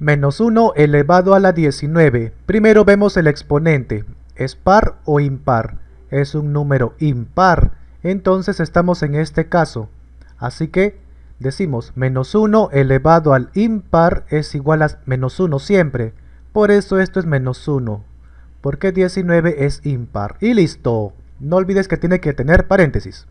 menos 1 elevado a la 19. Primero vemos el exponente, es par o impar, es un número impar, entonces estamos en este caso. Así que decimos menos 1 elevado al impar es igual a menos 1 siempre, por eso esto es menos 1, porque 19 es impar. Y listo, no olvides que tiene que tener paréntesis.